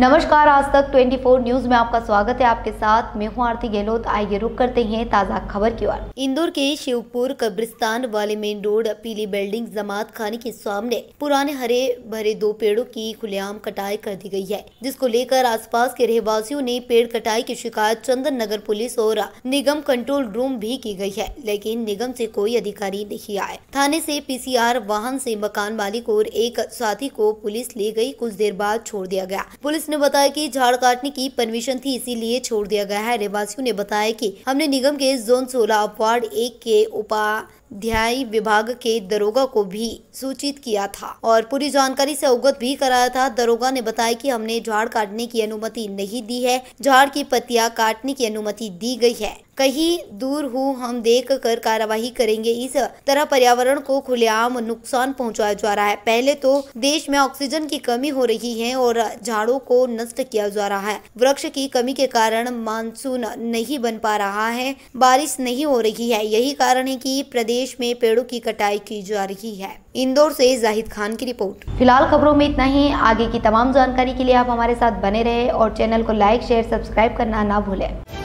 नमस्कार आज तक 24 न्यूज में आपका स्वागत है आपके साथ मैं हूं आरती गहलोत आइए रुक करते हैं ताज़ा खबर की ओर इंदौर के शिवपुर कब्रिस्तान वाले मेन रोड पीली बिल्डिंग जमात खाने के सामने पुराने हरे भरे दो पेड़ों की खुलेआम कटाई कर दी गई है जिसको लेकर आसपास के रहवासियों ने पेड़ कटाई की शिकायत चंदन नगर पुलिस और निगम कंट्रोल रूम भी की गयी है लेकिन निगम ऐसी कोई अधिकारी नहीं आए थाने ऐसी पी वाहन ऐसी मकान मालिक और एक साथी को पुलिस ले गयी कुछ देर बाद छोड़ दिया गया पुलिस ने बताया कि झाड़ काटने की परमिशन थी इसीलिए छोड़ दिया गया है रहवासियों ने बताया कि हमने निगम के जोन सोलह अपवार्ड एक के उपा ध्यायी विभाग के दरोगा को भी सूचित किया था और पूरी जानकारी से अवगत भी कराया था दरोगा ने बताया कि हमने झाड़ काटने की अनुमति नहीं दी है झाड़ की पत्तियां काटने की अनुमति दी गई है कहीं दूर हो हम देख कर कार्यवाही करेंगे इस तरह पर्यावरण को खुलेआम नुकसान पहुंचाया जा रहा है पहले तो देश में ऑक्सीजन की कमी हो रही है और झाड़ों को नष्ट किया जा रहा है वृक्ष की कमी के कारण मानसून नहीं बन पा रहा है बारिश नहीं हो रही है यही कारण है की प्रदेश प्रदेश में पेड़ों की कटाई की जा रही है इंदौर से जाहिद खान की रिपोर्ट फिलहाल खबरों में इतना ही आगे की तमाम जानकारी के लिए आप हमारे साथ बने रहे और चैनल को लाइक शेयर सब्सक्राइब करना ना भूलें